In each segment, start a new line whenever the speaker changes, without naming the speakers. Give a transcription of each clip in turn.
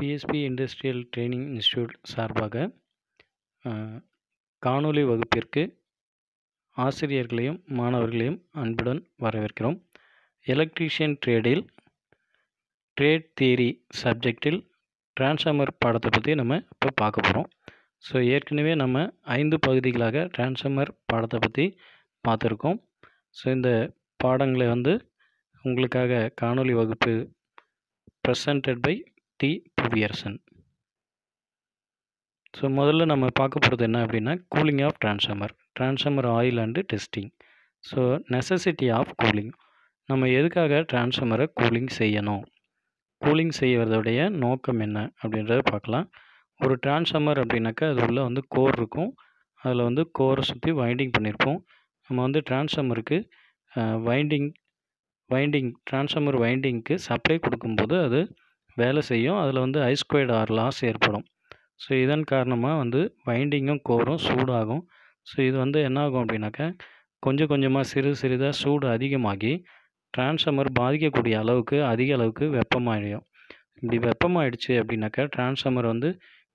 BSP industrial training institute சார்பாக காணொளி வகுப்பிற்கு ஆசிரியர்களையும் மாணவர்களையும் அன்புடன் வரவேற்கிறோம் எலக்ட்ரீஷியன் ட்ரேடில் ட்ரேட் தியரி சப்ஜெக்டில் டிரான்ஸ்ஃபார்மர் பாடத்தை பற்றி நம்ம இப்போ பார்க்க போகிறோம் ஸோ ஏற்கனவே நம்ம ஐந்து பகுதிகளாக டிரான்ஸ்ஃபார்மர் பாடத்தை பற்றி பார்த்துருக்கோம் ஸோ இந்த பாடங்களை வந்து உங்களுக்காக காணொளி வகுப்பு present by the Puviyarasan so முதல்ல நம்ம பார்க்க போகிறது என்ன அப்படின்னா cooling of transformer transformer oil and testing so necessity of cooling நம்ம எதுக்காக டிரான்ஸ்ஃபார்மரை கூலிங் செய்யணும் கூலிங் செய்யறதுடைய நோக்கம் என்ன அப்படின்றத பார்க்கலாம் ஒரு டிரான்ஸ்ஃபார்மர் அப்படின்னாக்கா அது உள்ளே வந்து கோர் இருக்கும் அதில் வந்து கோரை சுற்றி வைண்டிங் பண்ணியிருப்போம் நம்ம வந்து டிரான்ஸ்ஃபார்மருக்கு வைண்டிங் வைண்டிங் டிரான்ஸ்ஃபார்மர் வைண்டிங்க்கு சப்ளை கொடுக்கும்போது அது வேலை செய்யும் அதில் வந்து ஐ ஆர் லாஸ் ஏற்படும் ஸோ இதன் காரணமாக வந்து வைண்டிங்கும் கோரும் சூடாகும் ஸோ இது வந்து என்னாகும் அப்படின்னாக்க கொஞ்சம் கொஞ்சமாக சிறு சிறிதாக சூடு அதிகமாகி டிரான்ஸ்ஃபார்மர் பாதிக்கக்கூடிய அளவுக்கு அதிக அளவுக்கு வெப்பமாயிடும் இப்படி வெப்பமாயிடுச்சு அப்படின்னாக்கா டிரான்ஸ்ஃபார்மர் வந்து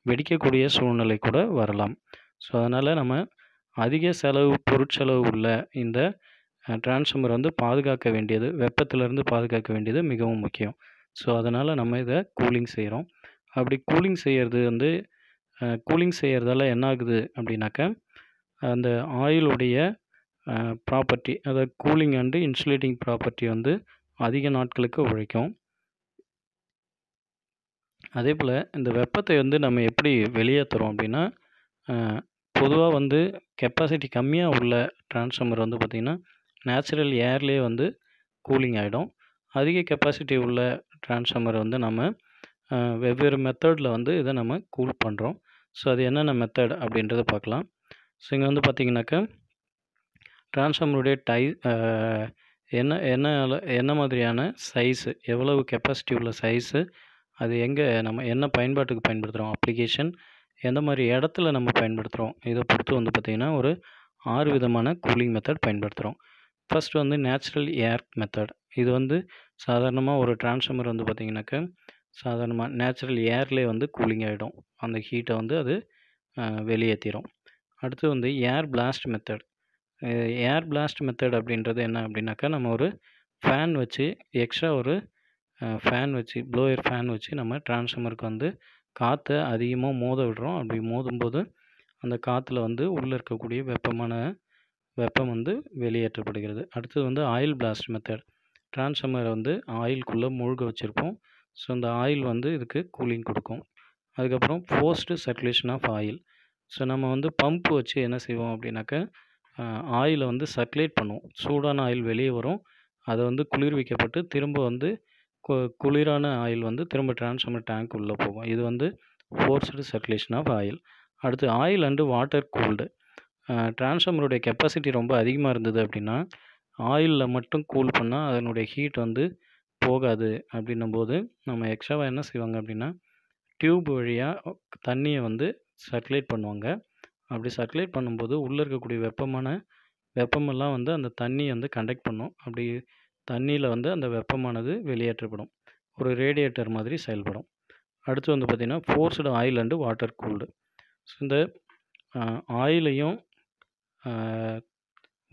வெடிக்கக்கூடிய சூழ்நிலை கூட வரலாம் ஸோ அதனால் நம்ம அதிக செலவு பொருட்செலவு உள்ள இந்த டிரான்ஸ்ஃபார்மர் வந்து பாதுகாக்க வேண்டியது வெப்பத்திலிருந்து பாதுகாக்க வேண்டியது மிகவும் முக்கியம் ஸோ அதனால் நம்ம இதை கூலிங் செய்கிறோம் அப்படி கூலிங் செய்கிறது வந்து கூலிங் செய்கிறதால என்ன ஆகுது அப்படின்னாக்கா அந்த ஆயிலுடைய ப்ராப்பர்ட்டி அதாவது கூலிங் அண்டு இன்சுலேட்டிங் ப்ராப்பர்ட்டி வந்து அதிக நாட்களுக்கு உழைக்கும் அதே போல் இந்த வெப்பத்தை வந்து நம்ம எப்படி வெளியேற்றுறோம் அப்படின்னா பொதுவாக வந்து கெப்பாசிட்டி கம்மியாக உள்ள டிரான்ஸ்ஃபார்மர் வந்து பார்த்திங்கன்னா நேச்சுரல் ஏர்லேயே வந்து கூலிங் ஆகிடும் அதிக கெப்பாசிட்டி உள்ள டிரான்ஸ்ஃபார்மர் வந்து நம்ம வெவ்வேறு மெத்தடில் வந்து இதை நம்ம கூல் பண்ணுறோம் ஸோ அது என்னென்ன மெத்தட் அப்படின்றத பார்க்கலாம் ஸோ இங்கே வந்து பார்த்திங்கனாக்கா டிரான்ஸ்ஃபார்மருடைய டை என்ன என்ன என்ன மாதிரியான சைஸு எவ்வளவு கெப்பாசிட்டி உள்ள சைஸு அது எங்கே நம்ம என்ன பயன்பாட்டுக்கு பயன்படுத்துகிறோம் அப்ளிகேஷன் எந்த மாதிரி இடத்துல நம்ம பயன்படுத்துகிறோம் இதை பொறுத்து வந்து பார்த்திங்கன்னா ஒரு ஆறு விதமான கூலிங் மெத்தட் பயன்படுத்துகிறோம் ஃபஸ்ட்டு வந்து நேச்சுரல் ஏர் மெத்தட் இது வந்து சாதாரணமாக ஒரு டிரான்ஸ்ஃபார்மர் வந்து பார்த்திங்கனாக்கா சாதாரணமாக நேச்சுரல் ஏர்லேயே வந்து கூலிங் ஆகிடும் அந்த ஹீட்டை வந்து அது வெளியேற்றிடும் அடுத்து வந்து air blast method air blast method அப்படின்றது என்ன அப்படின்னாக்கா நம்ம ஒரு ஃபேன் வச்சு எக்ஸ்ட்ரா ஒரு ஃபேன் வச்சு ப்ளோயர் ஃபேன் வச்சு நம்ம டிரான்ஸ்ஃபார்மருக்கு வந்து காற்றை அதிகமாக மோத விடுறோம் அப்படி மோதும்போது அந்த காற்றுல வந்து உள்ளே இருக்கக்கூடிய வெப்பமான வெப்பம் வந்து வெளியேற்றப்படுகிறது அடுத்தது வந்து ஆயில் பிளாஸ்ட் மெத்தட் டிரான்ஸ்ஃபார்மரை வந்து ஆயில்குள்ளே மூழ்க வச்சுருப்போம் ஸோ அந்த ஆயில் வந்து இதுக்கு கூலிங் கொடுக்கும் அதுக்கப்புறம் forced circulation of oil so நம்ம வந்து பம்ப் வச்சு என்ன செய்வோம் அப்படின்னாக்கா ஆயிலை வந்து சர்க்குலேட் பண்ணுவோம் சூடான ஆயில் வெளியே வரும் அதை வந்து குளிர்விக்கப்பட்டு திரும்ப வந்து குளிரான ஆயில் வந்து திரும்ப டிரான்ஸ்ஃபார்மர் டேங்க் உள்ளே போகும் இது வந்து ஃபோர்ஸ்டு சர்க்குலேஷன் ஆஃப் ஆயில் அடுத்து ஆயில் அண்டு வாட்டர் கூல்டு டிரான்ஸ்ஃபார்மருடைய கெப்பாசிட்டி ரொம்ப அதிகமாக இருந்தது அப்படின்னா ஆயிலில் மட்டும் கூல் பண்ணால் அதனுடைய ஹீட் வந்து போகாது அப்படின்னும்போது நம்ம எக்ஸ்ட்ராவாக என்ன செய்வாங்க அப்படின்னா டியூப் வழியாக தண்ணியை வந்து சர்க்குலேட் பண்ணுவாங்க அப்படி சர்க்குலேட் பண்ணும்போது உள்ளே இருக்கக்கூடிய வெப்பமான வெப்பமெல்லாம் வந்து அந்த தண்ணியை வந்து கண்டக்ட் பண்ணும் அப்படி தண்ணியில் வந்து அந்த வெப்பமானது வெளியேற்றப்படும் ஒரு ரேடியேட்டர் மாதிரி செயல்படும் அடுத்து வந்து பார்த்திங்கன்னா forced oil and water cooled so இந்த ஆயிலையும்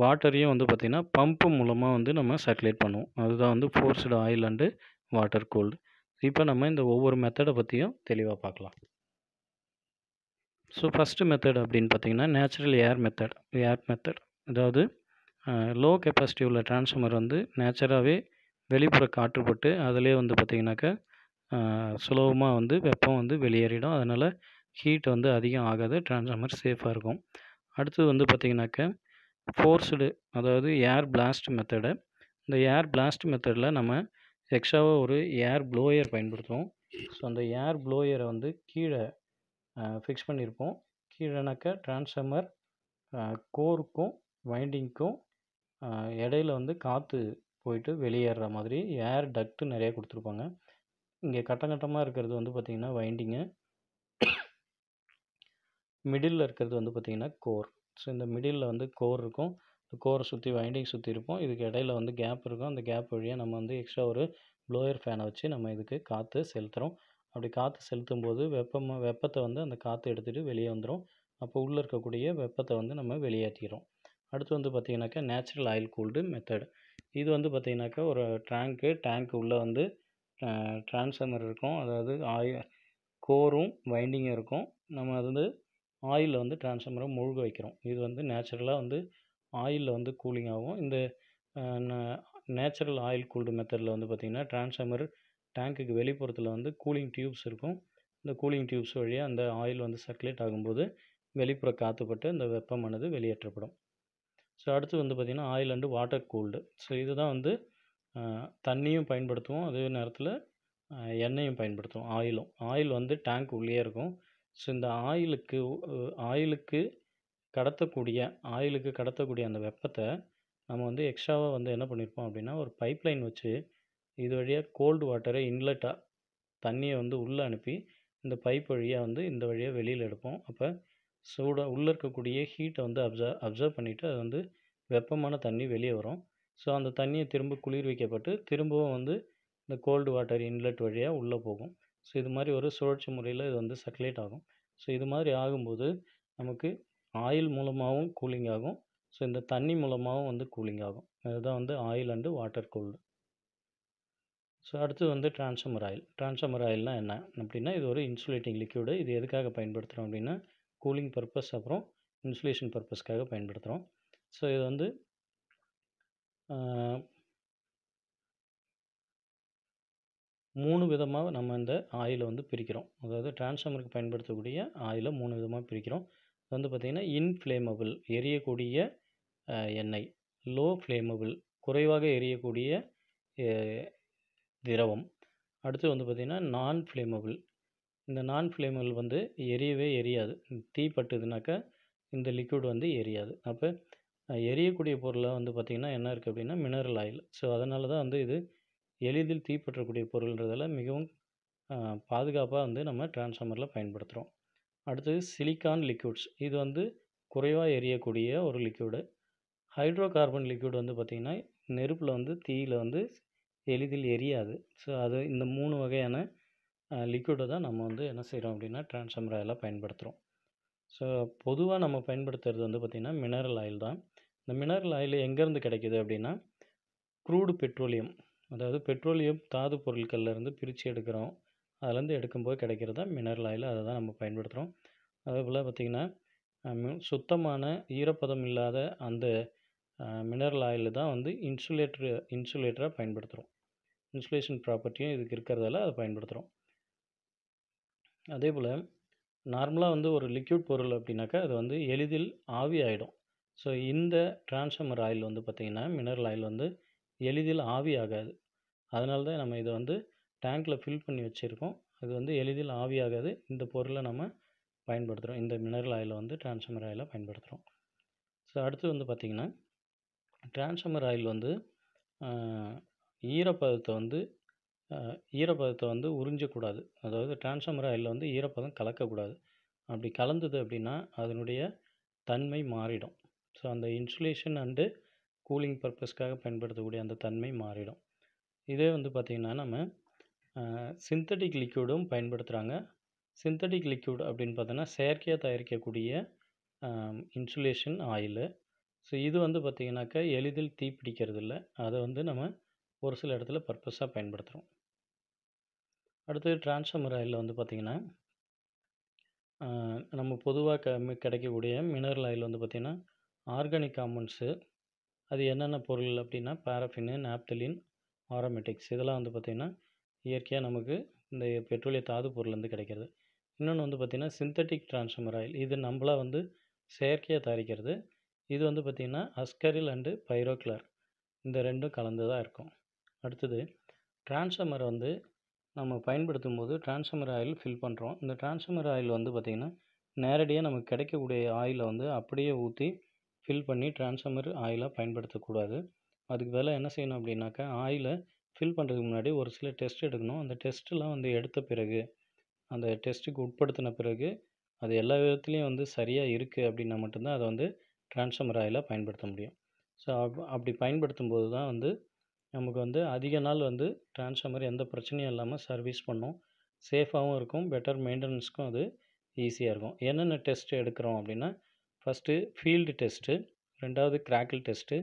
வாட்டரையும் வந்து பார்த்திங்கன்னா பம்ப்பு மூலமாக வந்து நம்ம சர்க்குலேட் பண்ணுவோம் அதுதான் வந்து forced oil and water cooled இப்போ நம்ம இந்த ஒவ்வொரு மெத்தடை பற்றியும் தெளிவாக பார்க்கலாம் ஸோ ஃபஸ்ட்டு மெத்தட் அப்படின்னு பார்த்தீங்கன்னா natural air method air method அதாவது லோ கெப்பாசிட்டி உள்ள டிரான்ஸ்ஃபார்மர் வந்து நேச்சுராகவே வெளிப்புற காற்றுப்பட்டு அதிலே வந்து பார்த்திங்கனாக்கா சுலபமாக வந்து வெப்பம் வந்து வெளியேறிடும் அதனால் ஹீட் வந்து அதிகம் ஆகாது டிரான்ஸ்ஃபார்மர் சேஃபாக இருக்கும் அடுத்தது வந்து பார்த்திங்கனாக்கா ஃபோர்ஸ்டு அதாவது ஏர் பிளாஸ்ட் மெத்தடு இந்த ஏர் பிளாஸ்ட் மெத்தடில் நம்ம எக்ஸ்ட்ராவாக ஒரு ஏர் ப்ளோயர் பயன்படுத்துகிறோம் ஸோ அந்த ஏர் ப்ளோயரை வந்து கீழே ஃபிக்ஸ் பண்ணியிருப்போம் கீழேனாக்கா டிரான்ஸ்ஃபார்மர் கோருக்கும் வைண்டிங்க்கும் இடையில வந்து காற்று போயிட்டு வெளியேறுற மாதிரி ஏர் டக்ட்டு நிறையா கொடுத்துருப்பாங்க இங்கே கட்டங்கட்டமாக இருக்கிறது வந்து பார்த்திங்கன்னா வைண்டிங்கு மிடில் இருக்கிறது வந்து பார்த்திங்கன்னா கோர் ஸோ இந்த மிடிலில் வந்து கோர் இருக்கும் கோரை சுற்றி வைண்டிங் சுற்றி இருப்போம் இதுக்கு இடையில வந்து கேப் இருக்கும் அந்த கேப் வழியாக நம்ம வந்து எக்ஸ்ட்ரா ஒரு ப்ளோயர் ஃபேனை வச்சு நம்ம இதுக்கு காற்று செலுத்துகிறோம் அப்படி காற்று செலுத்தும் போது வெப்பமாக வெப்பத்தை வந்து அந்த காற்று எடுத்துகிட்டு வெளியே வந்துடும் அப்போ உள்ளே இருக்கக்கூடிய வெப்பத்தை வந்து நம்ம வெளியேற்றிடும் அடுத்து வந்து பார்த்திங்கனாக்கா நேச்சுரல் ஆயில் கூல்டு மெத்தட் இது வந்து பார்த்திங்கனாக்கா ஒரு டேங்க்கு உள்ளே வந்து ட்ரான்ஸ்ஃபார்மர் இருக்கும் அதாவது ஆயில் கோரும் வைண்டிங்கும் இருக்கும் நம்ம அது வந்து ஆயிலில் வந்து டிரான்ஸ்ஃபார்மரை மூழ்க வைக்கிறோம் இது வந்து நேச்சுரலாக வந்து ஆயிலில் வந்து கூலிங் ஆகும் இந்த நேச்சுரல் ஆயில் கூல்டு மெத்தடில் வந்து பார்த்திங்கன்னா டிரான்ஸ்ஃபார்மர் டேங்க்குக்கு வெளிப்புறத்தில் வந்து கூலிங் டியூப்ஸ் இருக்கும் இந்த கூலிங் டியூப்ஸ் வழியாக அந்த ஆயில் வந்து சர்க்குலேட் ஆகும்போது வெளிப்புற காற்றுப்பட்டு அந்த வெப்பமானது வெளியேற்றப்படும் ஸோ அடுத்து வந்து பார்த்திங்கன்னா oil and water cooled so இதுதான் வந்து தண்ணியும் பயன்படுத்துவோம் அதே நேரத்தில் எண்ணெயும் பயன்படுத்துவோம் ஆயிலும் ஆயில் வந்து டேங்க் உள்ளேயே இருக்கும் ஸோ இந்த ஆயிலுக்கு ஆயிலுக்கு கடத்தக்கூடிய ஆயிலுக்கு கடத்தக்கூடிய அந்த வெப்பத்தை நம்ம வந்து எக்ஸ்ட்ராவாக வந்து என்ன பண்ணியிருப்போம் அப்படின்னா ஒரு பைப்லைன் வச்சு இது வழியாக கோல்டு வாட்டரை இன்லெட்டாக தண்ணியை வந்து உள்ளே அனுப்பி இந்த பைப் வழியாக வந்து இந்த வழியாக வெளியில் எடுப்போம் அப்போ சூடாக உள்ளே இருக்கக்கூடிய ஹீட்டை வந்து அப்சர்வ் அப்சர்வ் பண்ணிவிட்டு அது வந்து வெப்பமான தண்ணி வெளியே வரும் ஸோ அந்த தண்ணியை திரும்ப குளிர்விக்கப்பட்டு திரும்பவும் வந்து இந்த கோல்டு வாட்டர் இன்லெட் வழியாக உள்ளே போகும் ஸோ இது மாதிரி ஒரு சுழற்சி முறையில் இது வந்து சர்க்குலேட் ஆகும் ஸோ இது மாதிரி ஆகும்போது நமக்கு ஆயில் மூலமாகவும் கூலிங் ஆகும் ஸோ இந்த தண்ணி மூலமாகவும் வந்து கூலிங் ஆகும் இதுதான் வந்து oil and water cooled so அடுத்து வந்து டிரான்ஸ்ஃபார்மர் ஆயில் டிரான்ஸ்ஃபார்மர் ஆயில்னால் என்ன அப்படின்னா இது ஒரு இன்சுலேட்டிங் லிக்யூடு இது எதுக்காக பயன்படுத்துகிறோம் அப்படின்னா கூலிங் பர்பஸ் அப்புறம் இன்சுலேஷன் பர்பஸ்க்காக பயன்படுத்துகிறோம் ஸோ இது வந்து மூணு விதமாக நம்ம இந்த ஆயிலை வந்து பிரிக்கிறோம் அதாவது டிரான்ஸ்ஃபார்மருக்கு பயன்படுத்தக்கூடிய ஆயிலை மூணு விதமாக பிரிக்கிறோம் அது வந்து பார்த்திங்கன்னா இன்ஃப்ளேமபிள் எரியக்கூடிய எண்ணெய் லோ ஃப்ளேமபிள் குறைவாக எரியக்கூடிய திரவம் அடுத்து வந்து பார்த்திங்கன்னா நான் ஃப்ளேமபிள் இந்த நான் ஃப்ளேமபிள் வந்து எரியவே எரியாது தீ பட்டுதுனாக்கா இந்த லிக்விட் வந்து எரியாது அப்போ எரியக்கூடிய பொருளாக வந்து பார்த்திங்கன்னா என்ன இருக்குது அப்படின்னா மினரல் ஆயில் ஸோ அதனால தான் வந்து இது எளிதில் தீப்பற்றக்கூடிய பொருள்ன்றதால் மிகவும் பாதுகாப்பாக வந்து நம்ம டிரான்ஸ்ஃபார்மரில் பயன்படுத்துகிறோம் அடுத்தது சிலிக்கான் லிக்யூட்ஸ் இது வந்து குறைவாக எரியக்கூடிய ஒரு லிக்யூடு ஹைட்ரோ கார்பன் லிக்யூட் வந்து பார்த்திங்கன்னா நெருப்பில் வந்து தீயில் வந்து எளிதில் எரியாது ஸோ அது இந்த மூணு வகையான லிக்யூடை தான் நம்ம வந்து என்ன செய்கிறோம் அப்படின்னா டிரான்ஸ்ஃபார்மர் ஆயிலாக பயன்படுத்துகிறோம் ஸோ பொதுவாக நம்ம பயன்படுத்துறது வந்து பார்த்திங்கன்னா மினரல் ஆயில் தான் இந்த மினரல் ஆயில் எங்கேருந்து கிடைக்கிது அப்படின்னா க்ரூடு பெட்ரோலியம் அதாவது பெட்ரோலியம் தாது பொருட்கள்லேருந்து பிரித்து எடுக்கிறோம் அதுலேருந்து எடுக்கும்போது கிடைக்கிறது தான் மினரல் ஆயில் அதை தான் நம்ம பயன்படுத்துகிறோம் அதே போல் பார்த்திங்கன்னா சுத்தமான ஈரப்பதம் இல்லாத அந்த மினரல் ஆயில் தான் வந்து இன்சுலேட்ரு இன்சுலேட்டராக பயன்படுத்துகிறோம் இன்சுலேஷன் ப்ராப்பர்ட்டியும் இதுக்கு இருக்கிறதால அதை பயன்படுத்துகிறோம் அதே போல் நார்மலாக வந்து ஒரு லிக்யூட் பொருள் அப்படின்னாக்கா அது வந்து எளிதில் ஆவி ஆகிடும் ஸோ இந்த டிரான்ஸ்ஃபார்மர் ஆயில் வந்து பார்த்திங்கன்னா மினரல் ஆயில் வந்து எளிதில் ஆவி ஆகாது அதனால் தான் நம்ம இதை வந்து டேங்க்கில் ஃபில் பண்ணி வச்சுருக்கோம் அது வந்து எளிதில் ஆவியாகாது இந்த பொருளை நம்ம பயன்படுத்துகிறோம் இந்த மினரல் ஆயிலை வந்து டிரான்ஸ்ஃபார்மர் ஆயிலாக பயன்படுத்துகிறோம் ஸோ அடுத்து வந்து பார்த்திங்கன்னா டிரான்ஸ்ஃபார்மர் ஆயில் வந்து ஈரப்பதத்தை வந்து ஈரப்பதத்தை வந்து உறிஞ்சக்கூடாது அதாவது டிரான்ஸ்ஃபார்மர் ஆயிலில் வந்து ஈரப்பதம் கலக்கக்கூடாது அப்படி கலந்தது அப்படின்னா அதனுடைய தன்மை மாறிடும் ஸோ அந்த இன்சுலேஷன் அண்டு கூலிங் பர்பஸ்க்காக பயன்படுத்தக்கூடிய அந்த தன்மை மாறிடும் இதே வந்து பார்த்திங்கன்னா நம்ம சிந்தட்டிக் லிக்யூடும் பயன்படுத்துகிறாங்க சிந்தட்டிக் லிக்யூட் அப்படின்னு பார்த்தோன்னா செயற்கையாக தயாரிக்கக்கூடிய இன்சுலேஷன் ஆயிலு ஸோ இது வந்து பார்த்திங்கனாக்கா எளிதில் பிடிக்கிறது இல்லை அதை வந்து நம்ம ஒரு சில இடத்துல பர்பஸாக பயன்படுத்துகிறோம் அடுத்தது டிரான்ஸ்ஃபார்மர் ஆயிலில் வந்து பார்த்திங்கன்னா நம்ம பொதுவாக க கிடைக்கக்கூடிய மினரல் ஆயில் வந்து பார்த்திங்கன்னா ஆர்கானிக் காம்பவுண்ட்ஸு அது என்னென்ன பொருள் அப்படின்னா பேரஃபின்னு நாப்தலின் ஆரோமேட்டிக்ஸ் இதெல்லாம் வந்து பார்த்திங்கன்னா இயற்கையாக நமக்கு இந்த பெட்ரோலிய தாது பொருள்லேருந்து கிடைக்கிறது இன்னொன்று வந்து பார்த்திங்கன்னா சிந்தட்டிக் ட்ரான்ஸ்ஃபார்மர் ஆயில் இது நம்மளாக வந்து செயற்கையாக தயாரிக்கிறது இது வந்து பார்த்திங்கன்னா அஸ்கரில் அண்டு பைரோக்ளர் இந்த ரெண்டும் கலந்து தான் இருக்கும் அடுத்தது ட்ரான்ஸ்ஃபார்மர் வந்து நம்ம பயன்படுத்தும் போது ட்ரான்ஸ்ஃபார்மர் ஆயில் ஃபில் பண்ணுறோம் இந்த டிரான்ஸ்ஃபார்மர் ஆயில் வந்து பார்த்திங்கன்னா நேரடியாக நமக்கு கிடைக்கக்கூடிய ஆயிலை வந்து அப்படியே ஊற்றி ஃபில் பண்ணி டிரான்ஸ்ஃபார்மர் ஆயிலாக பயன்படுத்தக்கூடாது அதுக்கு பதிலாக என்ன செய்யணும் அப்படின்னாக்கா ஆயிலை ஃபில் பண்ணுறதுக்கு முன்னாடி ஒரு சில டெஸ்ட் எடுக்கணும் அந்த டெஸ்ட்டுலாம் வந்து எடுத்த பிறகு அந்த டெஸ்ட்டுக்கு உட்படுத்தின பிறகு அது எல்லா விதத்துலேயும் வந்து சரியாக இருக்குது அப்படின்னா மட்டும்தான் அதை வந்து டிரான்ஸ்ஃபார்மர் ஆயிலாக பயன்படுத்த முடியும் ஸோ அப் அப்படி பயன்படுத்தும் போது தான் வந்து நமக்கு வந்து அதிக நாள் வந்து டிரான்ஸ்ஃபார்மர் எந்த பிரச்சனையும் இல்லாமல் சர்வீஸ் பண்ணும் சேஃபாகவும் இருக்கும் பெட்டர் மெயின்டெனன்ஸ்க்கும் அது ஈஸியாக இருக்கும் என்னென்ன டெஸ்ட்டு எடுக்கிறோம் அப்படின்னா ஃபஸ்ட்டு ஃபீல்டு டெஸ்ட்டு ரெண்டாவது கிராக்கிள் டெஸ்ட்டு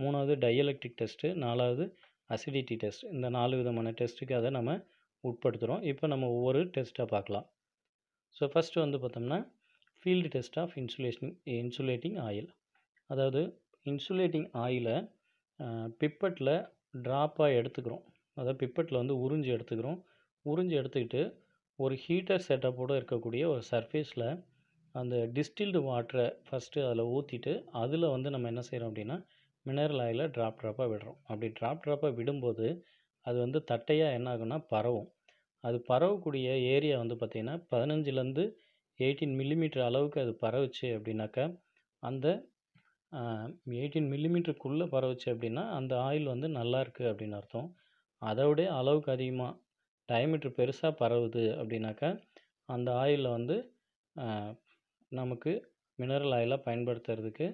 மூணாவது டைஎலக்ட்ரிக் டெஸ்ட்டு நாலாவது அசிடிட்டி டெஸ்ட் இந்த நாலு விதமான டெஸ்ட்டுக்கு அதை நம்ம உட்படுத்துகிறோம் இப்போ நம்ம ஒவ்வொரு டெஸ்ட்டாக பார்க்கலாம் ஸோ ஃபஸ்ட்டு வந்து பார்த்தோம்னா field test of insulation insulating oil அதாவது இன்சுலேட்டிங் ஆயிலை பிப்பட்டில் ட்ராப்பாக எடுத்துக்கிறோம் அதாவது பிப்பட்டில் வந்து உறிஞ்சி எடுத்துக்கிறோம் உறிஞ்சி எடுத்துக்கிட்டு ஒரு ஹீட்டர் செட்டப்போடு இருக்கக்கூடிய ஒரு சர்ஃபேஸில் அந்த டிஸ்டில்டு வாட்டரை ஃபஸ்ட்டு அதில் ஊற்றிட்டு அதில் வந்து நம்ம என்ன செய்கிறோம் அப்படின்னா மினரல் ஆயிலை ட்ராப் ட்ராப்பாக விடுறோம் அப்படி ட்ராப் ட்ராப்பாக விடும்போது அது வந்து தட்டையாக என்ன ஆகும்னா பரவும் அது பரவக்கூடிய ஏரியா வந்து பார்த்திங்கன்னா பதினஞ்சுலேருந்து எயிட்டீன் மில்லிமீட்டர் அளவுக்கு அது பரவுச்சு அப்படின்னாக்கா அந்த எயிட்டீன் மில்லிமீட்டருக்குள்ளே பரவுச்சு அப்படின்னா அந்த ஆயில் வந்து நல்லாயிருக்கு அப்படின்னு அர்த்தம் அதோடைய அளவுக்கு அதிகமாக டயமீட்டர் பெருசாக பரவுது அப்படின்னாக்கா அந்த ஆயிலில் வந்து நமக்கு மினரல் ஆயிலாக பயன்படுத்துறதுக்கு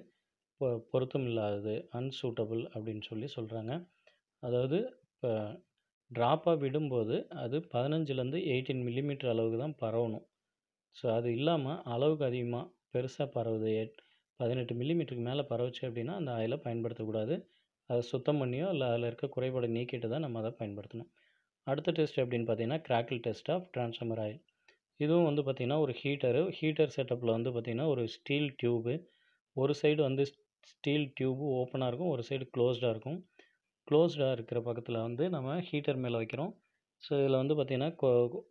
பொ பொருத்தம் இல்லாதது அன்சூட்டபுள் அப்படின்னு சொல்லி சொல்கிறாங்க அதாவது இப்போ ட்ராப்பாக விடும்போது அது பதினஞ்சுலேருந்து எயிட்டீன் மில்லிமீட்டர் அளவுக்கு தான் பரவணும் ஸோ அது இல்லாமல் அளவுக்கு அதிகமாக பெருசாக பரவுது எட் பதினெட்டு மில்லிமீட்டருக்கு மேலே பரவுச்சு அப்படின்னா அந்த ஆயிலை பயன்படுத்தக்கூடாது அதை சுத்தம் பண்ணியோ இல்லை அதில் இருக்க குறைபாடு நீக்கிட்டு தான் நம்ம அதை பயன்படுத்தணும் அடுத்த டெஸ்ட் அப்படின்னு பார்த்தீங்கன்னா crackle test of transformer oil இதுவும் வந்து பார்த்திங்கன்னா ஒரு ஹீட்டரு ஹீட்டர் செட்டப்பில் வந்து பார்த்திங்கன்னா ஒரு ஸ்டீல் டியூபு ஒரு சைடு வந்து ஸ்டீல் டியூபு ஓப்பனாக இருக்கும் ஒரு சைடு க்ளோஸ்டாக இருக்கும் க்ளோஸ்டாக இருக்கிற பக்கத்தில் வந்து நம்ம ஹீட்டர் மேலே வைக்கிறோம் ஸோ இதில் வந்து பார்த்திங்கன்னா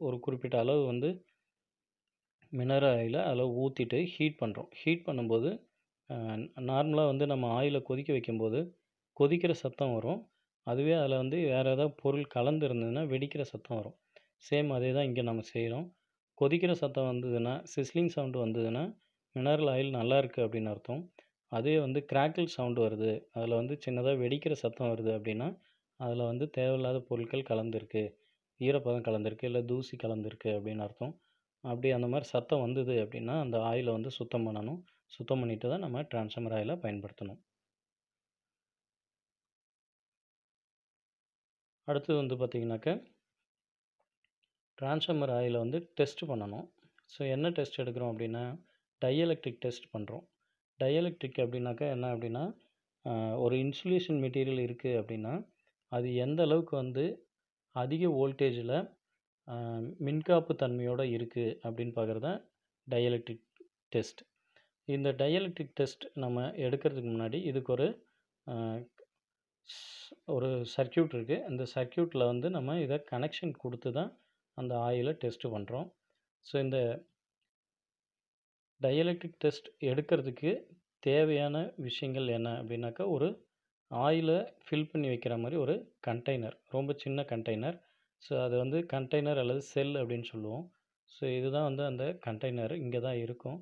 ஒரு குறிப்பிட்ட அளவு வந்து மினரல் ஆயிலை அதில் ஊற்றிட்டு ஹீட் பண்ணுறோம் ஹீட் பண்ணும்போது நார்மலாக வந்து நம்ம ஆயிலை கொதிக்க வைக்கும்போது கொதிக்கிற சத்தம் வரும் அதுவே அதில் வந்து வேறு ஏதாவது பொருள் கலந்து இருந்ததுன்னா வெடிக்கிற சத்தம் வரும் சேம் அதே தான் இங்கே நம்ம செய்கிறோம் கொதிக்கிற சத்தம் வந்ததுன்னா சிஸ்லிங் சவுண்டு வந்ததுன்னா மினரல் ஆயில் நல்லா இருக்குது அப்படின்னு அர்த்தம் அதே வந்து கிராக்கிள் சவுண்டு வருது அதில் வந்து சின்னதாக வெடிக்கிற சத்தம் வருது அப்படின்னா அதில் வந்து தேவையில்லாத பொருட்கள் கலந்துருக்கு ஈரப்பதம் கலந்துருக்கு இல்லை தூசி கலந்துருக்கு அப்படின்னு அர்த்தம் அப்படி அந்த மாதிரி சத்தம் வந்தது அப்படின்னா அந்த ஆயிலை வந்து சுத்தம் பண்ணணும் சுத்தம் பண்ணிட்டு தான் நம்ம டிரான்ஸ்ஃபார்மர் ஆயிலை பயன்படுத்தணும் அடுத்தது வந்து பார்த்திங்கனாக்கா டிரான்ஸ்ஃபார்மர் ஆயிலை வந்து டெஸ்ட் பண்ணணும் ஸோ என்ன டெஸ்ட் எடுக்கிறோம் அப்படின்னா டைஎலக்ட்ரிக் டெஸ்ட் பண்ணுறோம் டயலெக்ட்ரிக் அப்படின்னாக்கா என்ன அப்படின்னா ஒரு இன்சுலேஷன் மெட்டீரியல் இருக்குது அப்படின்னா அது எந்த அளவுக்கு வந்து அதிக வோல்டேஜில் மின்காப்பு தன்மையோடு இருக்குது அப்படின்னு பார்க்குறது தான் டயலெக்ட்ரிக் டெஸ்ட் இந்த டயலெக்ட்ரிக் டெஸ்ட் நம்ம எடுக்கிறதுக்கு முன்னாடி இதுக்கு ஒரு ஒரு சர்க்கியூட் இருக்குது அந்த சர்க்கியூட்டில் வந்து நம்ம இதை கனெக்ஷன் கொடுத்து தான் அந்த ஆயிலை டெஸ்ட்டு பண்ணுறோம் ஸோ இந்த டயலக்ட்ரிக் டெஸ்ட் எடுக்கிறதுக்கு தேவையான விஷயங்கள் என்ன அப்படின்னாக்கா ஒரு ஆயிலை ஃபில் பண்ணி வைக்கிற மாதிரி ஒரு கண்டெய்னர் ரொம்ப சின்ன கண்டெய்னர் ஸோ அது வந்து கண்டெய்னர் அல்லது செல் அப்படின்னு சொல்லுவோம் ஸோ இதுதான் வந்து அந்த கண்டெய்னர் இங்கே தான் இருக்கும்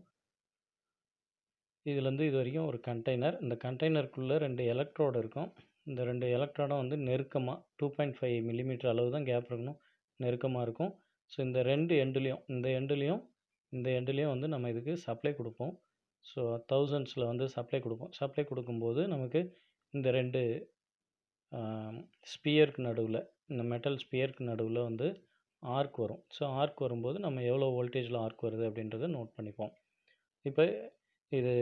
இதுலேருந்து இது வரைக்கும் ஒரு கண்டெய்னர் இந்த கண்டெய்னருக்குள்ளே ரெண்டு எலக்ட்ரோடு இருக்கும் இந்த ரெண்டு எலக்ட்ரோடும் வந்து நெருக்கமாக டூ பாயிண்ட் ஃபைவ் மில்லிமீட்டர் அளவு தான் கேப் இருக்கணும் நெருக்கமாக இருக்கும் ஸோ இந்த ரெண்டு எண்டுலேயும் இந்த எண்டுலேயும் இந்த எண்டுலேயும் வந்து நம்ம இதுக்கு சப்ளை கொடுப்போம் ஸோ தௌசண்ட்ஸில் வந்து சப்ளை கொடுப்போம் சப்ளை கொடுக்கும்போது நமக்கு இந்த ரெண்டு ஸ்பியருக்கு நடுவில் இந்த மெட்டல் ஸ்பியருக்கு நடுவில் வந்து ஆர்க் வரும் ஸோ ஆர்க் வரும்போது நம்ம எவ்வளோ வோல்டேஜில் ஆர்க் வருது அப்படின்றத நோட் பண்ணிப்போம் இப்போ இது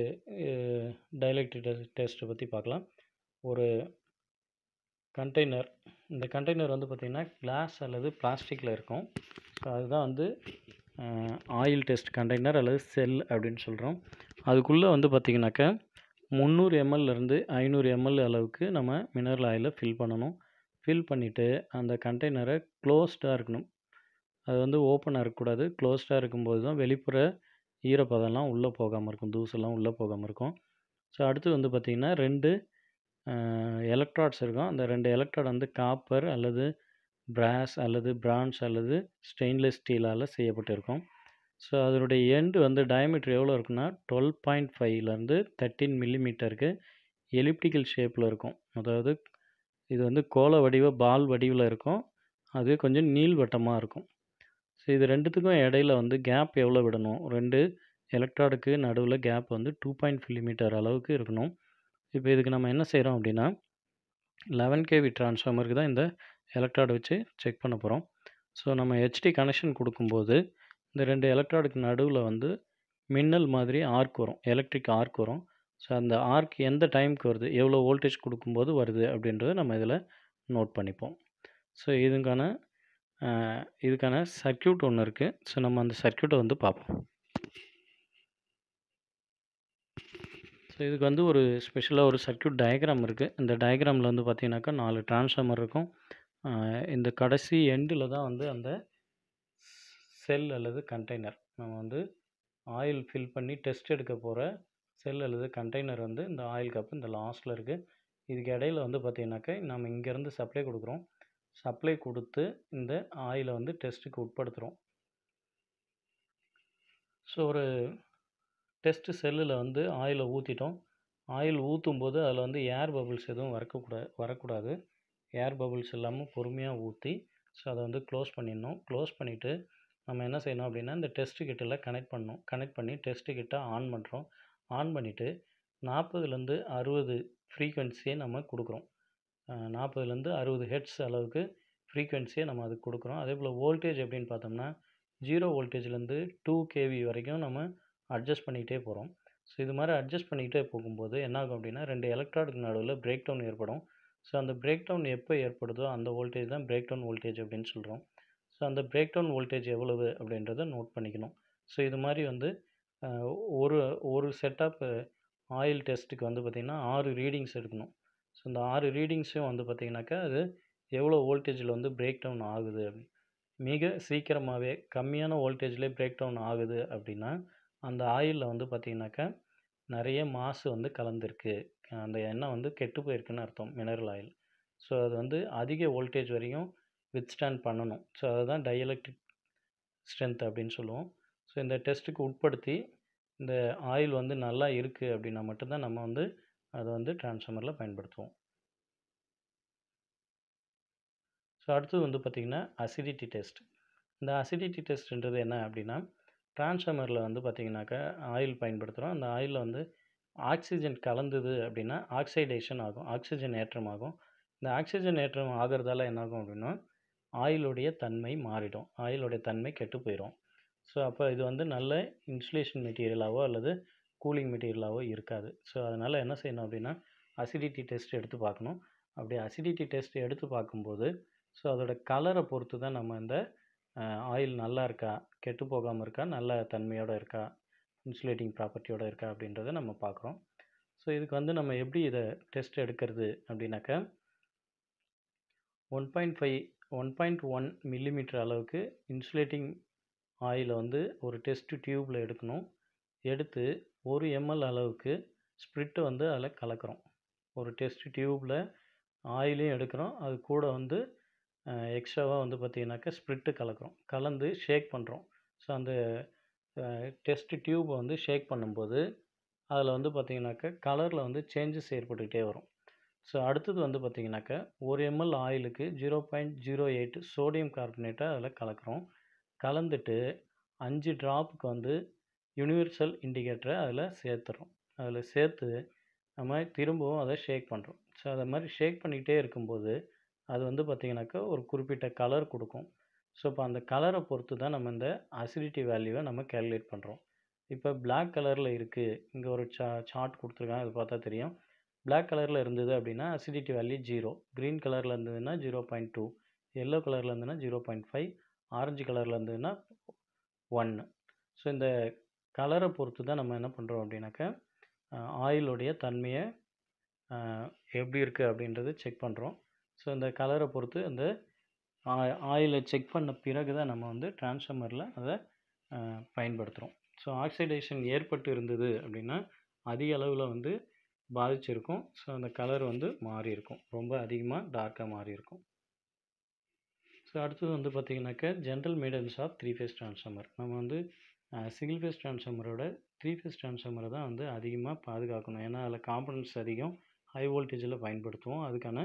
டைலக்ட்ரிக் டெஸ்ட்டை பற்றி பார்க்கலாம் ஒரு கண்டெய்னர் இந்த கண்டெய்னர் வந்து பார்த்திங்கன்னா கிளாஸ் அல்லது பிளாஸ்டிக்கில் இருக்கும் ஸோ அதுதான் வந்து ஆயில் டெஸ்ட் கண்டெய்னர் அல்லது செல் அப்படின்னு சொல்கிறோம் அதுக்குள்ளே வந்து பார்த்திங்கனாக்கா முந்நூறு எம்எல்லேருந்து ஐநூறு எம்எல் அளவுக்கு நம்ம மினரல் ஆயிலை ஃபில் பண்ணணும் ஃபில் பண்ணிவிட்டு அந்த கண்டெய்னரை க்ளோஸ்டாக இருக்கணும் அது வந்து ஓப்பனாக இருக்கக்கூடாது க்ளோஸ்டாக இருக்கும்போது தான் வெளிப்புற ஈரப்பதம்லாம் உள்ளே போகாமல் இருக்கும் தூசெல்லாம் உள்ளே போகாமல் இருக்கும் ஸோ அடுத்து வந்து பார்த்திங்கன்னா ரெண்டு எலக்ட்ராட்ஸ் இருக்கும் அந்த ரெண்டு எலக்ட்ராட் வந்து காப்பர் அல்லது பிராஸ் அல்லது பிரான்ஸ் அல்லது ஸ்டெயின்லெஸ் ஸ்டீலால் செய்யப்பட்டிருக்கும் ஸோ அதனுடைய எண்டு வந்து டயமீட்டர் எவ்வளோ இருக்குன்னா டுவெல் பாயிண்ட் ஃபைவ்லேருந்து தேர்ட்டின் மில்லிமீட்டருக்கு எலிப்டிக்கல் ஷேப்பில் இருக்கும் அதாவது இது வந்து கோல வடிவ பால் வடிவில் இருக்கும் அது கொஞ்சம் நீள்வட்டமாக இருக்கும் ஸோ இது ரெண்டுத்துக்கும் இடையில வந்து கேப் எவ்வளோ விடணும் ரெண்டு எலக்ட்ராடுக்கு நடுவில் கேப் வந்து டூ பாயிண்ட் ஃபில்லிமீட்டர் அளவுக்கு இருக்கணும் இப்போ இதுக்கு நம்ம என்ன செய்கிறோம் அப்படின்னா லெவன் கேவி டிரான்ஸ்ஃபார்மருக்கு தான் இந்த எலக்ட்ராடு வச்சு செக் பண்ண போகிறோம் ஸோ நம்ம ஹெச்டி கனெக்ஷன் கொடுக்கும்போது இந்த ரெண்டு எலக்ட்ராடுக்கு நடுவில் வந்து மின்னல் மாதிரி ஆர்க் வரும் எலக்ட்ரிக் ஆர்க் வரும் ஸோ அந்த ஆர்க் எந்த டைமுக்கு வருது எவ்வளோ வோல்டேஜ் கொடுக்கும்போது வருது அப்படின்றத நம்ம இதில் நோட் பண்ணிப்போம் ஸோ இதுக்கான இதுக்கான சர்க்கியூட் ஒன்று இருக்குது ஸோ நம்ம அந்த சர்க்கியூட்டை வந்து பார்ப்போம் ஸோ இதுக்கு வந்து ஒரு ஸ்பெஷலாக ஒரு சர்க்கியூட் டயக்ராம் இருக்குது இந்த டயக்ராமில் வந்து பார்த்திங்கனாக்கா நாலு டிரான்ஸ்ஃபார்மர் இருக்கும் இந்த கடைசி எண்டில் தான் வந்து அந்த செல் அல்லது கண்டெய்னர் நம்ம வந்து ஆயில் ஃபில் பண்ணி டெஸ்ட் எடுக்க போகிற செல் அல்லது கண்டெய்னர் வந்து இந்த ஆயில் கப் இந்த லாஸ்ட்டில் இருக்குது இதுக்கு இடையில் வந்து பார்த்திங்கனாக்கா நம்ம இங்கேருந்து சப்ளை கொடுக்குறோம் சப்ளை கொடுத்து இந்த ஆயிலை வந்து டெஸ்ட்டுக்கு உட்படுத்துகிறோம் ஸோ ஒரு டெஸ்ட்டு செல்லில் வந்து ஆயிலை ஊற்றிட்டோம் ஆயில் ஊற்றும் போது அதில் வந்து ஏர் பபுள்ஸ் எதுவும் வரக்கூடா வரக்கூடாது ஏர் பபுள்ஸ் இல்லாமல் பொறுமையாக ஊற்றி ஸோ அதை வந்து க்ளோஸ் பண்ணிடணும் க்ளோஸ் பண்ணிவிட்டு நம்ம என்ன செய்யணும் அப்படின்னா இந்த டெஸ்ட்டு கிட்டில் கனெக்ட் பண்ணணும் கனெக்ட் பண்ணி டெஸ்ட்டு கிட்ட ஆன் பண்ணுறோம் ஆன் பண்ணிவிட்டு நாற்பதுலேருந்து அறுபது ஃப்ரீக்வன்சியை நம்ம கொடுக்குறோம் நாற்பதுலேருந்து அறுபது ஹெட்ஸ் அளவுக்கு ஃப்ரீக்வன்சியை நம்ம அதுக்கு கொடுக்குறோம் அதே போல் வோல்டேஜ் எப்படின்னு பார்த்தோம்னா ஜீரோ வோல்டேஜ்லேருந்து டூ கேவி வரைக்கும் நம்ம அட்ஜஸ்ட் பண்ணிக்கிட்டே போகிறோம் ஸோ இது மாதிரி அட்ஜஸ்ட் பண்ணிக்கிட்டே போகும்போது என்னாகும் அப்படின்னா ரெண்டு எலக்ட்ராடுக்கு நடுவில் பிரேக் டவுன் ஏற்படும் ஸோ அந்த பிரேக் டவுன் எப்போ ஏற்படுதோ அந்த வோல்டேஜ் தான் பிரேக் டவுன் வோல்டேஜ் அப்படின்னு சொல்கிறோம் ஸோ அந்த பிரேக் டவுன் வோல்டேஜ் எவ்வளவு அப்படின்றத நோட் பண்ணிக்கணும் ஸோ இது மாதிரி வந்து ஒரு ஒரு செட்டப்பு ஆயில் டெஸ்ட்டுக்கு வந்து பார்த்திங்கன்னா ஆறு ரீடிங்ஸ் எடுக்கணும் ஸோ இந்த ஆறு ரீடிங்ஸையும் வந்து பார்த்திங்கனாக்கா அது எவ்வளோ வோல்டேஜில் வந்து பிரேக் டவுன் ஆகுது மிக சீக்கிரமாகவே கம்மியான வோல்டேஜ்லேயே பிரேக் டவுன் ஆகுது அப்படின்னா அந்த ஆயிலில் வந்து பார்த்திங்கனாக்கா நிறைய மாசு வந்து கலந்துருக்கு அந்த எண்ணெய் வந்து கெட்டு போயிருக்குன்னு அர்த்தம் மினரல் ஆயில் ஸோ அது வந்து அதிக வோல்டேஜ் வரையும் வித்ஸ்டாண்ட் பண்ணணும் ஸோ அதுதான் டைஎலக்ட்ரிக் ஸ்ட்ரென்த் அப்படின்னு சொல்லுவோம் ஸோ இந்த டெஸ்ட்டுக்கு உட்படுத்தி இந்த ஆயில் வந்து நல்லா இருக்குது அப்படின்னா மட்டும்தான் நம்ம வந்து அதை வந்து டிரான்ஸ்ஃபார்மரில் பயன்படுத்துவோம் ஸோ அடுத்தது வந்து பார்த்திங்கன்னா அசிடிட்டி டெஸ்ட் இந்த அசிடிட்டி டெஸ்ட்ன்றது என்ன அப்படின்னா டிரான்ஸ்ஃபார்மரில் வந்து பார்த்திங்கனாக்கா ஆயில் பயன்படுத்துகிறோம் அந்த ஆயிலில் வந்து ஆக்சிஜன் கலந்தது அப்படின்னா ஆக்சைடேஷன் ஆகும் ஆக்சிஜன் ஏற்றம் ஆகும் இந்த ஆக்சிஜன் ஏற்றம் ஆகிறதால என்னாகும் அப்படின்னா ஆயிலுடைய தன்மை மாறிடும் ஆயிலுடைய தன்மை கெட்டு போயிடும் ஸோ அப்போ இது வந்து நல்ல இன்சுலேஷன் மெட்டீரியலாகவோ அல்லது கூலிங் மெட்டீரியலாகவோ இருக்காது ஸோ அதனால் என்ன செய்யணும் அப்படின்னா அசிடிட்டி டெஸ்ட் எடுத்து பார்க்கணும் அப்படி அசிடிட்டி டெஸ்ட் எடுத்து பார்க்கும்போது ஸோ அதோடய கலரை பொறுத்து தான் நம்ம இந்த ஆயில் நல்லா இருக்கா கெட்டு போகாமல் இருக்கா நல்ல தன்மையோடு இருக்கா இன்சுலேட்டிங் ப்ராப்பர்ட்டியோடு இருக்கா அப்படின்றத நம்ம பார்க்குறோம் ஸோ இதுக்கு வந்து நம்ம எப்படி இதை டெஸ்ட் எடுக்கிறது அப்படின்னாக்கா one point five one point one millimetre அளவுக்கு இன்சுலேட்டிங் ஆயில் வந்து ஒரு டெஸ்ட் டியூப்பில் எடுக்கணும் எடுத்து ஒரு எம்எல் அளவுக்கு ஸ்ப்ரிட்டை வந்து அதில் கலக்கிறோம் ஒரு டெஸ்ட் டியூப்பில் ஆயிலையும் எடுக்கிறோம் அது கூட வந்து எக்ஸ்ட்ராவாக வந்து பார்த்திங்கனாக்கா ஸ்ப்ரிட்டு கலக்கிறோம் கலந்து ஷேக் பண்ணுறோம் ஸோ அந்த டெஸ்ட்டு டியூப்பை வந்து ஷேக் பண்ணும்போது அதில் வந்து பார்த்திங்கனாக்கா கலரில் வந்து சேஞ்சஸ் ஏற்பட்டுக்கிட்டே வரும் ஸோ அடுத்தது வந்து பார்த்திங்கனாக்கா ஒரு எம்எல் ஆயிலுக்கு zero point zero eight sodium கார்பனேட்டை அதில் கலக்கிறோம் கலந்துட்டு அஞ்சு ட்ராப்புக்கு வந்து யூனிவர்சல் இண்டிகேட்டரை அதில் சேர்த்துறோம் அதில் சேர்த்து நம்ம திரும்பவும் அதை ஷேக் பண்ணுறோம் ஸோ அதை மாதிரி ஷேக் பண்ணிக்கிட்டே இருக்கும்போது அது வந்து பார்த்திங்கனாக்கா ஒரு குறிப்பிட்ட கலர் கொடுக்கும் ஸோ இப்போ அந்த கலரை பொறுத்து தான் நம்ம இந்த அசிடிட்டி வேல்யூவை நம்ம கேல்குலேட் பண்ணுறோம் இப்போ பிளாக் கலரில் இருக்குது இங்கே ஒரு சா சார்ட் கொடுத்துருக்காங்க அது பார்த்தா தெரியும் பிளாக் கலரில் இருந்தது அப்படின்னா அசிடிட்டி வேல்யூ ஜீரோ க்ரீன் கலரில் இருந்ததுன்னா ஜீரோ பாயிண்ட் டூ எல்லோ கலரில் இருந்ததுன்னா ஜீரோ பாயிண்ட் ஃபைவ் ஆரஞ்சு கலரில் இருந்ததுன்னா ஒன் ஸோ இந்த கலரை பொறுத்து தான் நம்ம என்ன பண்ணுறோம் அப்படின்னாக்கா ஆயிலுடைய தன்மையை எப்படி இருக்குது அப்படின்றது செக் பண்ணுறோம் ஸோ இந்த கலரை பொறுத்து அந்த ஆயிலை செக் பண்ண பிறகு தான் நம்ம வந்து டிரான்ஸ்ஃபார்மரில் அதை பயன்படுத்துகிறோம் ஸோ ஆக்சிடேஷன் ஏற்பட்டு இருந்தது அப்படின்னா அதிக அளவில் வந்து பாதிச்சிருக்கும் ஸோ அந்த கலர் வந்து மாறி இருக்கும் ரொம்ப அதிகமாக டார்க்காக மாறி இருக்கும் ஸோ அடுத்தது வந்து பார்த்திங்கனாக்கா general mediums of three phase transformer நம்ம வந்து சிங்கிள் ஃபேஸ் டிரான்ஸ்ஃபார்மரோட த்ரீ ஃபேஸ் டிரான்ஸ்ஃபார்மரை தான் வந்து அதிகமாக பாதுகாக்கணும் ஏன்னா அதில் காம்பனன்ட்ஸ் அதிகம் ஹை வோல்டேஜில் பயன்படுத்துவோம் அதுக்கான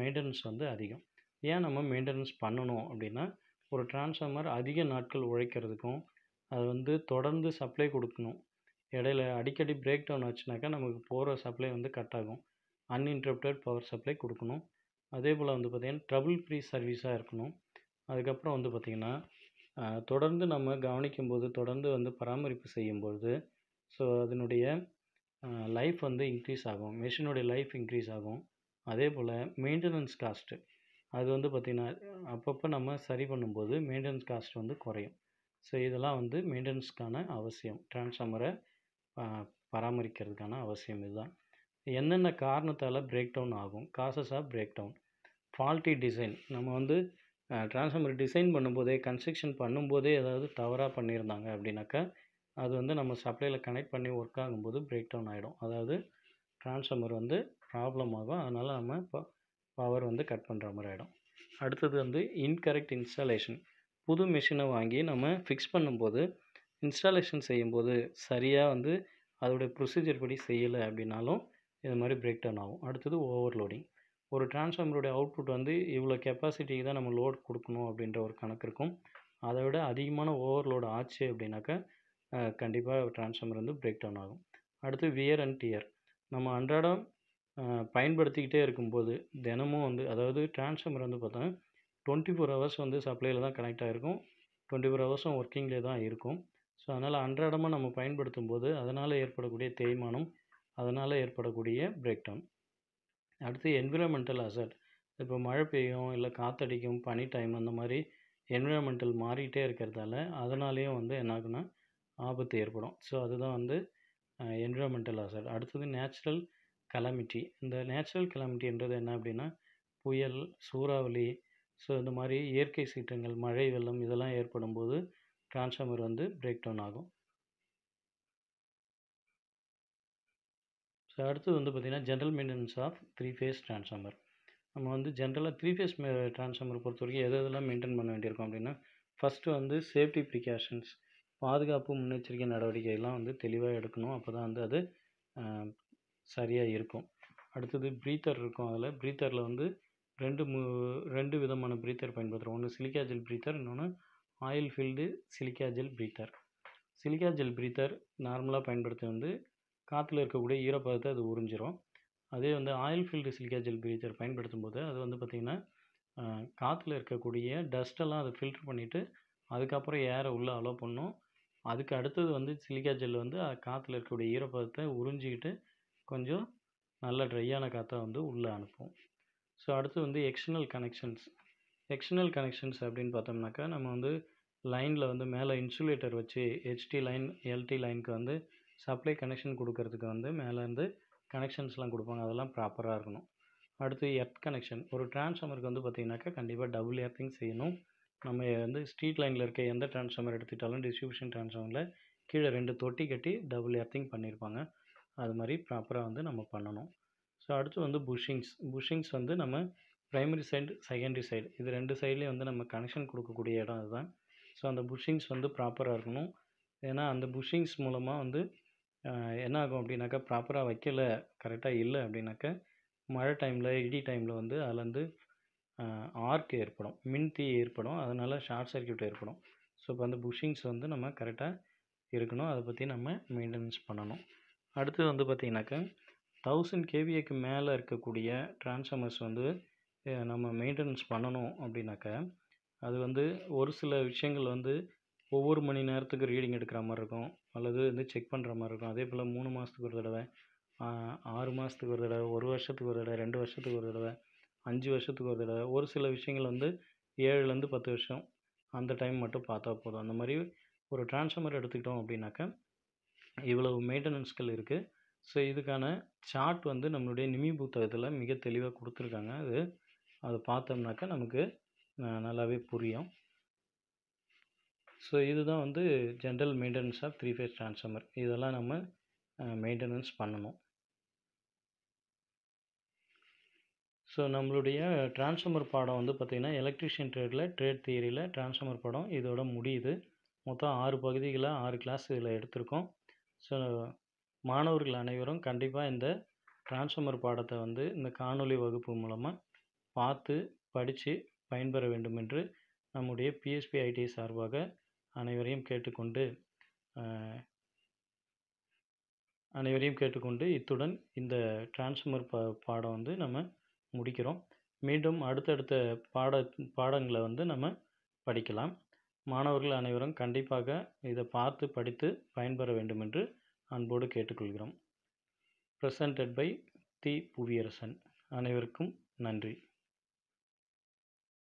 மெயின்டெனன்ஸ் வந்து அதிகம் ஏன் நம்ம மெயின்டனன்ஸ் பண்ணணும் அப்படின்னா ஒரு டிரான்ஸ்ஃபார்மர் அதிக நாட்கள் உழைக்கிறதுக்கும் அது வந்து தொடர்ந்து சப்ளை கொடுக்கணும் இடையில அடிக்கடி பிரேக் டவுன் ஆச்சுனாக்கா நமக்கு போகிற சப்ளை வந்து கட் ஆகும் அன்இன்ட்ரப்டட் பவர் சப்ளை கொடுக்கணும் அதே போல் வந்து பார்த்திங்கன்னா ட்ரபுள் ஃப்ரீ சர்வீஸாக இருக்கணும் அதுக்கப்புறம் வந்து பார்த்திங்கன்னா தொடர்ந்து நம்ம கவனிக்கும் போது தொடர்ந்து வந்து பராமரிப்பு செய்யும்பொழுது ஸோ அதனுடைய லைஃப் வந்து இன்க்ரீஸ் ஆகும் மெஷினுடைய லைஃப் இன்க்ரீஸ் ஆகும் அதே போல் மெயின்டெனன்ஸ் காஸ்ட்டு அது வந்து பார்த்திங்கன்னா அப்பப்போ நம்ம சரி பண்ணும்போது மெயின்டெனன்ஸ் காஸ்ட் வந்து குறையும் ஸோ இதெல்லாம் வந்து மெயின்டனன்ஸ்க்கான அவசியம் டிரான்ஸ்ஃபார்மரை பராமரிக்கிறதுக்கான அவசியம் இதுதான் என்னென்ன காரணத்தால் பிரேக் டவுன் ஆகும் causes of break down faulty design நம்ம வந்து டிரான்ஸ்ஃபார்மர் டிசைன் பண்ணும்போதே கன்ஸ்ட்ரக்ஷன் பண்ணும்போதே ஏதாவது தவறாக பண்ணியிருந்தாங்க அப்படின்னாக்கா அது வந்து நம்ம சப்ளையில் கனெக்ட் பண்ணி ஒர்க் ஆகும்போது பிரேக் டவுன் ஆகிடும் அதாவது டிரான்ஸ்ஃபார்மர் வந்து ப்ராப்ளம் ஆகும் அதனால் நம்ம இப்போ பவர் வந்து கட் பண்ணுற மாதிரி ஆகிடும் அடுத்தது வந்து இன்கரெக்ட் இன்ஸ்டாலேஷன் புது மிஷினை வாங்கி நம்ம ஃபிக்ஸ் பண்ணும்போது இன்ஸ்டாலேஷன் செய்யும்போது சரியாக வந்து அதோடைய ப்ரொசீஜர் படி செய்யலை அப்படின்னாலும் இது மாதிரி பிரேக் டவுன் ஆகும் அடுத்தது ஓவர்லோடிங் ஒரு டிரான்ஸ்ஃபார்மருடைய அவுட்புட் வந்து இவ்வளோ கெப்பாசிட்டிக்கு தான் நம்ம லோட் கொடுக்கணும் அப்படின்ற ஒரு கணக்கு இருக்கும் அதை விட அதிகமான ஓவர்லோடு ஆச்சு அப்படின்னாக்கா கண்டிப்பாக டிரான்ஸ்ஃபார்மர் வந்து பிரேக் டவுன் ஆகும் அடுத்து வியர் அண்ட் டியர் நம்ம அன்றாடம் பயன்படுத்திக்கிட்டே இருக்கும்போது தினமும் வந்து அதாவது ட்ரான்ஸ்ஃபார்மர் வந்து பார்த்தா டுவெண்ட்டி ஃபோர் ஹவர்ஸ் வந்து சப்ளையில் தான் கனெக்ட் ஆகிருக்கும் டுவெண்ட்டி ஃபோர் ஹவர்ஸும் ஒர்க்கிங்லேயே தான் இருக்கும் ஸோ அதனால் அன்றாடமாக நம்ம பயன்படுத்தும் போது அதனால் ஏற்படக்கூடிய தேய்மானம் அதனால் ஏற்படக்கூடிய பிரேக் டவுன் அடுத்து என்விரான்மெண்டல் அசட் இப்போ மழை பெய்யும் இல்லை காற்றடிக்கும் பனி டைம் அந்த மாதிரி என்விரான்மெண்டல் மாறிட்டே இருக்கிறதால அதனாலேயும் வந்து என்ன ஆகுன்னா ஆபத்து ஏற்படும் ஸோ அதுதான் வந்து என்விரான்மெண்டல் அசட் அடுத்தது நேச்சுரல் கெலாமிட்டி இந்த நேச்சுரல் கெலாமிட்டி என்றது என்ன அப்படின்னா புயல் சூறாவளி ஸோ இந்த மாதிரி இயற்கை சீற்றங்கள் மழை வெள்ளம் இதெல்லாம் ஏற்படும் போது டிரான்ஸ்ஃபார்மர் வந்து பிரேக் டவுன் ஆகும் ஸோ அடுத்தது வந்து பார்த்திங்கன்னா general maintenance of three phase transformer நம்ம வந்து ஜென்ரலாக த்ரீ ஃபேஸ் டிரான்ஸ்ஃபார்மர் பொறுத்த வரைக்கும் எது எதெல்லாம் மெயின்டைன் பண்ண வேண்டியிருக்கும் அப்படின்னா ஃபஸ்ட்டு வந்து சேஃப்டி ப்ரிகாஷன்ஸ் பாதுகாப்பு முன்னெச்சரிக்கை எல்லாம் வந்து தெளிவாக எடுக்கணும் அப்போ தான் வந்து அது சரியாக இருக்கும் அடுத்தது ப்ரீத்தர் இருக்கும் அதில் ப்ரீத்தரில் வந்து ரெண்டு மு ரெண்டு விதமான ப்ரீத்தர் பயன்படுத்துகிறோம் ஒன்று சிலிக்கா ஜெல் ப்ரீத்தர் இன்னொன்று oil filled silica gel breather silica gel breather நார்மலாக பயன்படுத்தி வந்து காற்றுல இருக்கக்கூடிய ஈரப்பதத்தை அது உறிஞ்சிரும் அதே வந்து oil filled silica gel breather பயன்படுத்தும் போது அது வந்து பார்த்திங்கன்னா காற்றுல இருக்கக்கூடிய டஸ்ட்டெல்லாம் அதை ஃபில்ட்ரு பண்ணிவிட்டு அதுக்கப்புறம் ஏரை உள்ளே அலோவ் பண்ணும் அதுக்கு அடுத்தது வந்து சிலிக்கா ஜெல் வந்து காற்றுல இருக்கக்கூடிய ஈரப்பதத்தை உறிஞ்சிக்கிட்டு கொஞ்சம் நல்ல ட்ரையான காற்றை வந்து உள்ளே அனுப்பும் ஸோ அடுத்து வந்து எக்ஸ்டர்னல் கனெக்ஷன்ஸ் எக்ஸ்டர்னல் கனெக்ஷன்ஸ் அப்படின்னு பார்த்தோம்னாக்கா நம்ம வந்து லைனில் வந்து மேலே இன்சுலேட்டர் வச்சு ஹெச்டி லைன் எல்டி லைனுக்கு வந்து சப்ளை கனெக்ஷன் கொடுக்கறதுக்கு வந்து மேலேருந்து கனெக்ஷன்ஸ்லாம் கொடுப்பாங்க அதெல்லாம் ப்ராப்பராக இருக்கணும் அடுத்து எர்த் கனெக்ஷன் ஒரு டிரான்ஸ்ஃபார்மருக்கு வந்து பார்த்திங்கனாக்கா கண்டிப்பாக டபுள் எர்த்திங் செய்யணும் நம்ம வந்து ஸ்ட்ரீட் லைனில் இருக்க எந்த டிரான்ஸ்ஃபார்மர் எடுத்துக்கிட்டாலும் டிஸ்ட்ரிபியூஷன் டிரான்ஸ்ஃபார்மரில் கீழே ரெண்டு தொட்டி கட்டி டபுள் எர்த்திங் பண்ணியிருப்பாங்க அது மாதிரி ப்ராப்பராக வந்து நம்ம பண்ணணும் ஸோ அடுத்து வந்து புஷிங்ஸ் புஷிங்ஸ் வந்து நம்ம ப்ரைமரி சைடு செகண்டரி சைடு இது ரெண்டு சைட்லேயும் வந்து நம்ம கனெக்ஷன் கொடுக்கக்கூடிய இடம் அதுதான் ஸோ அந்த புஷிங்ஸ் வந்து ப்ராப்பராக இருக்கணும் ஏன்னா அந்த புஷிங்ஸ் மூலமாக வந்து என்ன ஆகும் அப்படின்னாக்கா ப்ராப்பராக வைக்கலை கரெக்டாக இல்லை அப்படின்னாக்கா மழை டைமில் இடி டைமில் வந்து அதுலேருந்து ஆர்க் ஏற்படும் மின்தீ ஏற்படும் அதனால் ஷார்ட் சர்க்கியூட் ஏற்படும் ஸோ இப்போ அந்த புஷிங்ஸ் வந்து நம்ம கரெக்டாக இருக்கணும் அதை பற்றி நம்ம மெயின்டெனன்ஸ் பண்ணணும் அடுத்தது வந்து பார்த்தீங்கன்னாக்கா தௌசண்ட் கேவிஏக்கு மேலே இருக்கக்கூடிய ட்ரான்ஸ்ஃபார்மர்ஸ் வந்து நம்ம மெயின்டெனன்ஸ் பண்ணணும் அப்படின்னாக்கா அது வந்து ஒரு சில விஷயங்கள் வந்து ஒவ்வொரு மணி நேரத்துக்கு ரீடிங் எடுக்கிற மாதிரி இருக்கும் அல்லது வந்து செக் பண்ணுற மாதிரி இருக்கும் அதே போல் மூணு மாதத்துக்கு ஒரு தடவை ஆறு மாதத்துக்கு ஒரு தடவை ஒரு வருஷத்துக்கு ஒரு தடவை ரெண்டு வருஷத்துக்கு ஒரு தடவை அஞ்சு வருஷத்துக்கு ஒரு தடவை ஒரு சில விஷயங்கள் வந்து ஏழுலேருந்து பத்து வருஷம் அந்த டைம் மட்டும் பார்த்தா போதும் அந்த மாதிரி ஒரு ட்ரான்ஸ்ஃபார்மர் எடுத்துக்கிட்டோம் அப்படின்னாக்கா இவ்வளவு மெயின்டனன்ஸ்கள் இருக்குது ஸோ இதுக்கான சார்ட் வந்து நம்மளுடைய நிமி புத்தகத்தில் மிக தெளிவாக கொடுத்துருக்காங்க அது அதை பார்த்தோம்னாக்கா நமக்கு நல்லாவே புரியும் ஸோ இதுதான் வந்து general maintenance of three phase transformer இதெல்லாம் நம்ம மெயின்டெனன்ஸ் பண்ணணும் ஸோ நம்மளுடைய ட்ரான்ஸ்ஃபார்மர் பாடம் வந்து பார்த்திங்கன்னா எலக்ட்ரிஷியன் ட்ரேடில் ட்ரேட் தியரியில் ட்ரான்ஸ்ஃபார்மர் பாடம் இதோட முடியுது மொத்தம் ஆறு பகுதிகளாக ஆறு கிளாஸ் இதில் எடுத்திருக்கோம் ஸோ மாணவர்கள் அனைவரும் கண்டிப்பாக இந்த ட்ரான்ஸ்ஃபார்மர் பாடத்தை வந்து இந்த காணொளி வகுப்பு மூலமாக பார்த்து படித்து பயன்பெற வேண்டும் என்று நம்முடைய பிஎஸ்பி ஐடி சார்பாக அனைவரையும் கேட்டுக்கொண்டு அனைவரையும் கேட்டுக்கொண்டு இத்துடன் இந்த டிரான்ஸ்ஃபார்மர் பா பாடம் வந்து நம்ம முடிக்கிறோம் மீண்டும் அடுத்தடுத்த பாட பாடங்களை வந்து நம்ம படிக்கலாம் மாணவர்கள் அனைவரும் கண்டிப்பாக இதை பார்த்து படித்து பயன்பெற வேண்டும் என்று அன்போடு கேட்டுக்கொள்கிறோம் ப்ரெசன்டட் பை தி புவியரசன் அனைவருக்கும் நன்றி